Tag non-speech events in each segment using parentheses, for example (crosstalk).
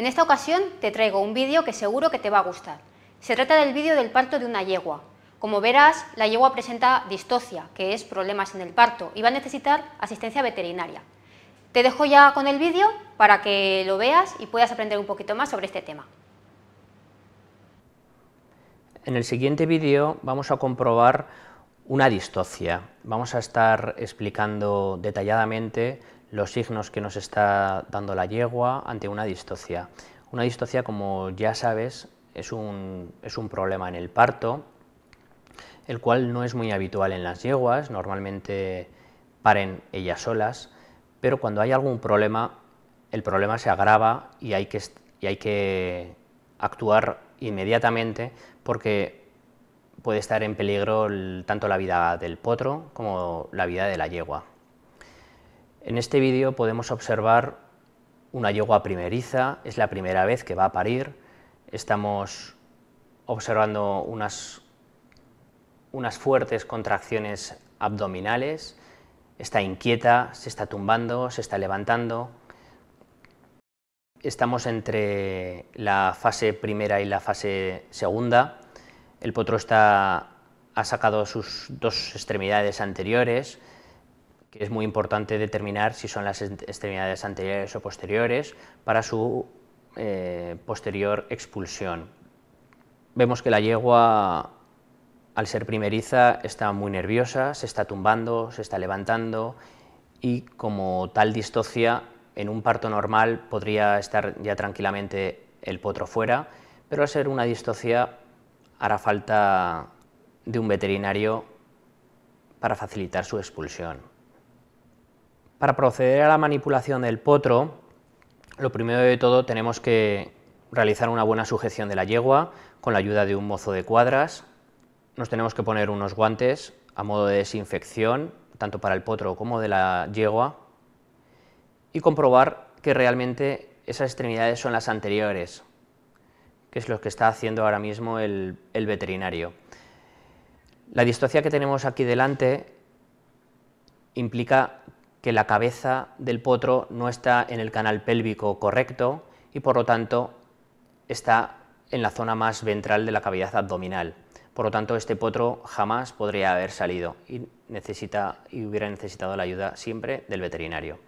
En esta ocasión te traigo un vídeo que seguro que te va a gustar. Se trata del vídeo del parto de una yegua. Como verás, la yegua presenta distocia, que es problemas en el parto, y va a necesitar asistencia veterinaria. Te dejo ya con el vídeo para que lo veas y puedas aprender un poquito más sobre este tema. En el siguiente vídeo vamos a comprobar una distocia. Vamos a estar explicando detalladamente los signos que nos está dando la yegua ante una distocia. Una distocia, como ya sabes, es un, problema en el parto, el cual no es muy habitual en las yeguas, normalmente paren ellas solas, pero cuando hay algún problema, el problema se agrava y hay que, hay que actuar inmediatamente porque puede estar en peligro tanto la vida del potro como la vida de la yegua. En este vídeo podemos observar una yegua primeriza, es la primera vez que va a parir, estamos observando unas, fuertes contracciones abdominales, está inquieta, se está tumbando, se está levantando. Estamos entre la fase primera y la fase segunda. El potro está, ha sacado sus dos extremidades anteriores, es muy importante determinar si son las extremidades anteriores o posteriores para su eh, posterior expulsión. Vemos que la yegua, al ser primeriza, está muy nerviosa, se está tumbando, se está levantando y como tal distocia, en un parto normal podría estar ya tranquilamente el potro fuera, pero al ser una distocia hará falta de un veterinario para facilitar su expulsión. Para proceder a la manipulación del potro, lo primero de todo tenemos que realizar una buena sujeción de la yegua con la ayuda de un mozo de cuadras. Nos tenemos que poner unos guantes a modo de desinfección, tanto para el potro como de la yegua, y comprobar que realmente esas extremidades son las anteriores, que es lo que está haciendo ahora mismo el, veterinario. La distocia que tenemos aquí delante implica que la cabeza del potro no está en el canal pélvico correcto y por lo tanto está en la zona más ventral de la cavidad abdominal. Por lo tanto, este potro jamás podría haber salido y, necesita, y hubiera necesitado la ayuda siempre del veterinario.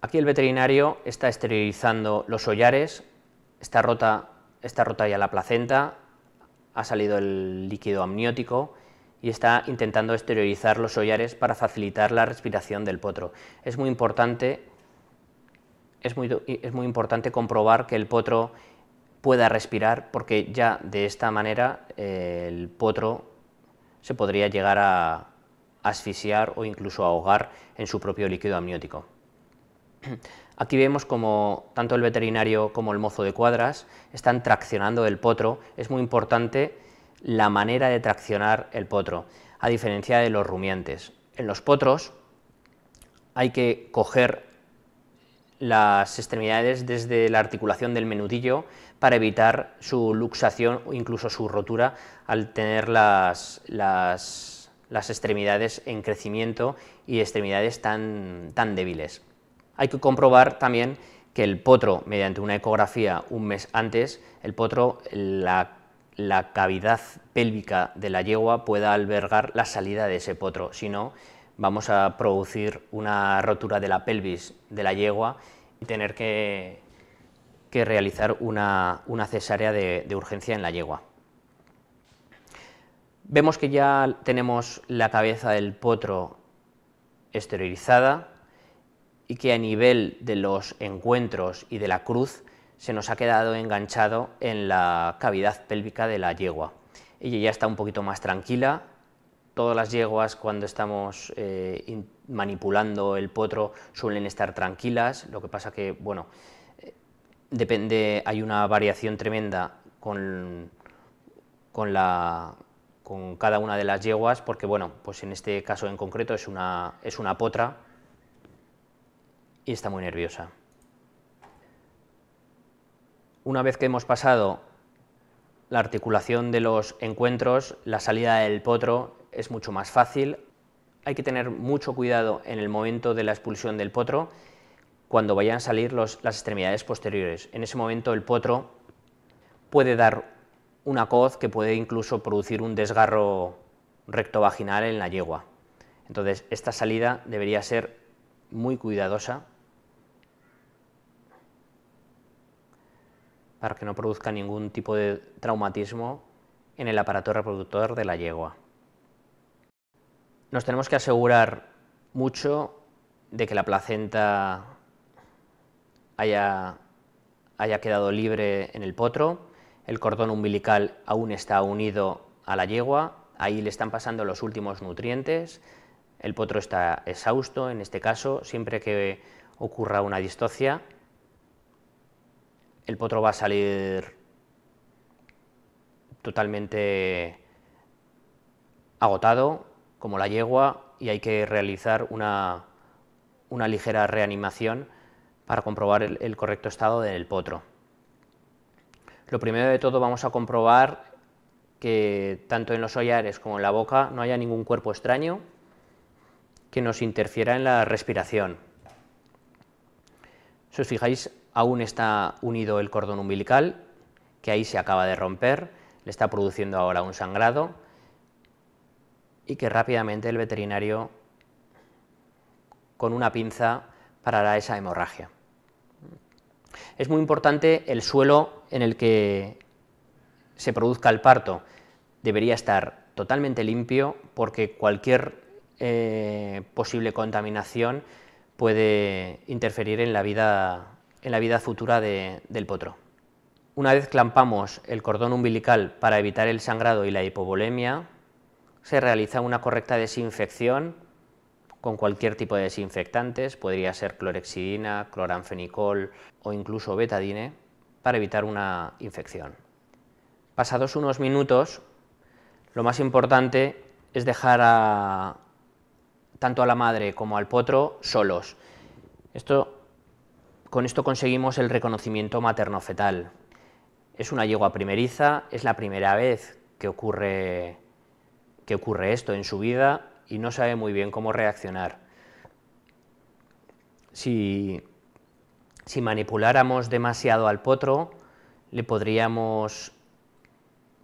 Aquí el veterinario está esterilizando los hollares, está rota, está rota ya la placenta, ha salido el líquido amniótico y está intentando exteriorizar los hollares para facilitar la respiración del potro. Es muy importante, es muy, importante comprobar que el potro pueda respirar porque ya de esta manera eh, el potro se podría llegar a asfixiar o incluso ahogar en su propio líquido amniótico. (clears throat) Aquí vemos como tanto el veterinario como el mozo de cuadras están traccionando el potro. Es muy importante la manera de traccionar el potro, a diferencia de los rumiantes. En los potros hay que coger las extremidades desde la articulación del menudillo para evitar su luxación o incluso su rotura al tener las, las, extremidades en crecimiento y extremidades tan, tan débiles. Hay que comprobar también que el potro, mediante una ecografía un mes antes, el potro, la la cavidad pélvica de la yegua pueda albergar la salida de ese potro, si no vamos a producir una rotura de la pelvis de la yegua y tener que, realizar una, cesárea de, de urgencia en la yegua. Vemos que ya tenemos la cabeza del potro esterilizada y que a nivel de los encuentros y de la cruz se nos ha quedado enganchado en la cavidad pélvica de la yegua. Ella ya está un poquito más tranquila. Todas las yeguas cuando estamos eh, manipulando el potro suelen estar tranquilas, lo que pasa que, bueno, eh, depende, hay una variación tremenda con, con, la, con cada una de las yeguas, porque bueno, pues en este caso en concreto es una, es una potra y está muy nerviosa una vez que hemos pasado la articulación de los encuentros, la salida del potro es mucho más fácil. Hay que tener mucho cuidado en el momento de la expulsión del potro cuando vayan a salir las extremidades posteriores. En ese momento el potro puede dar una coz que puede incluso producir un desgarro rectovaginal en la yegua. Entonces, esta salida debería ser muy cuidadosa para que no produzca ningún tipo de traumatismo en el aparato reproductor de la yegua. Nos tenemos que asegurar mucho de que la placenta haya, haya quedado libre en el potro, el cordón umbilical aún está unido a la yegua, ahí le están pasando los últimos nutrientes, el potro está exhausto, en este caso, siempre que ocurra una distocia, el potro va a salir totalmente agotado, como la yegua, y hay que realizar una, ligera reanimación para comprobar el, correcto estado del potro. Lo primero de todo vamos a comprobar que tanto en los ollares como en la boca no haya ningún cuerpo extraño que nos interfiera en la respiración. Si os fijáis, aún está unido el cordón umbilical, que ahí se acaba de romper, le está produciendo ahora un sangrado y que rápidamente el veterinario con una pinza parará esa hemorragia. Es muy importante el suelo en el que se produzca el parto. Debería estar totalmente limpio porque cualquier eh, posible contaminación puede interferir en la vida en la vida futura del potro. Una vez clampamos el cordón umbilical para evitar el sangrado y la hipovolemia, se realiza una correcta desinfección con cualquier tipo de desinfectantes, podría ser clorexidina, cloranfenicol o incluso betadine, para evitar una infección. Pasados unos minutos, lo más importante es dejar tanto a la madre como al potro solos. Esto con esto conseguimos el reconocimiento materno-fetal. Es una yegua primeriza, es la primera vez que ocurre, ocurre esto en su vida y no sabe muy bien cómo reaccionar. Si, si manipuláramos demasiado al potro, le podríamos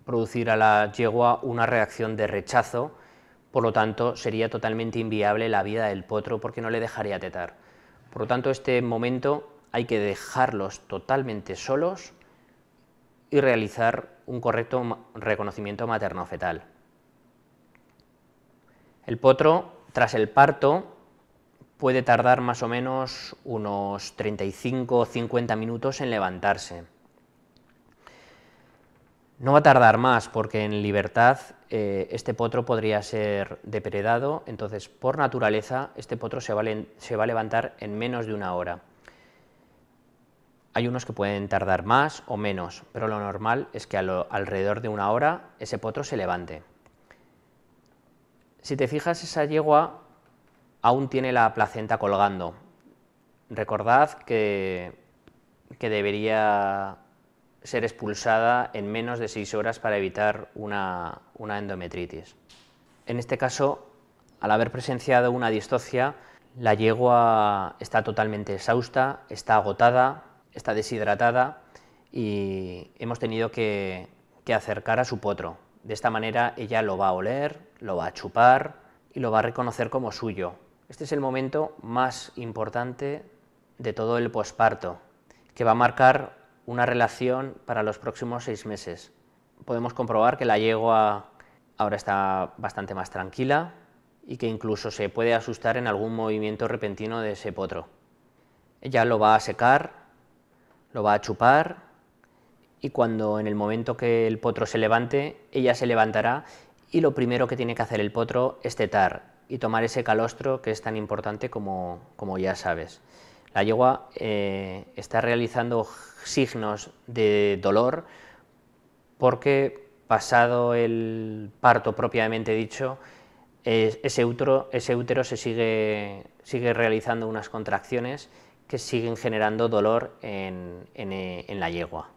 producir a la yegua una reacción de rechazo, por lo tanto sería totalmente inviable la vida del potro porque no le dejaría tetar. Por lo tanto, este momento hay que dejarlos totalmente solos y realizar un correcto reconocimiento materno-fetal. El potro, tras el parto, puede tardar más o menos unos 35 o 50 minutos en levantarse. No va a tardar más porque en libertad eh, este potro podría ser depredado, entonces por naturaleza este potro se va, se va a levantar en menos de una hora. Hay unos que pueden tardar más o menos, pero lo normal es que a alrededor de una hora ese potro se levante. Si te fijas, esa yegua aún tiene la placenta colgando. Recordad que, que debería ser expulsada en menos de 6 horas para evitar una, endometritis. En este caso, al haber presenciado una distocia, la yegua está totalmente exhausta, está agotada, está deshidratada y hemos tenido que, que acercar a su potro. De esta manera ella lo va a oler, lo va a chupar y lo va a reconocer como suyo. Este es el momento más importante de todo el posparto, que va a marcar una relación para los próximos seis meses. Podemos comprobar que la yegua ahora está bastante más tranquila y que incluso se puede asustar en algún movimiento repentino de ese potro. Ella lo va a secar, lo va a chupar y cuando en el momento que el potro se levante, ella se levantará y lo primero que tiene que hacer el potro es tetar y tomar ese calostro que es tan importante como, como ya sabes. La yegua eh, está realizando signos de dolor porque pasado el parto propiamente dicho, ese útero, ese se sigue, sigue realizando unas contracciones que siguen generando dolor en, eh, la yegua.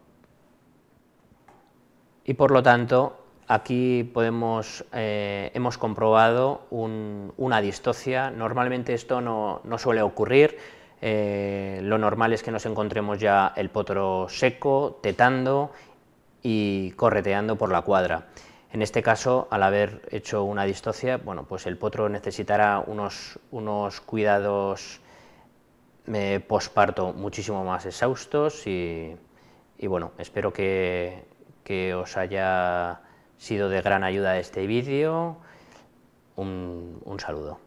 Y por lo tanto, aquí podemos, eh, hemos comprobado una distocia. Normalmente esto no, no suele ocurrir, eh, lo normal es que nos encontremos ya el potro seco, tetando y correteando por la cuadra. En este caso, al haber hecho una distocia, bueno, pues el potro necesitará unos, unos cuidados eh, posparto muchísimo más exhaustos y, bueno, espero que, os haya sido de gran ayuda este vídeo. un saludo.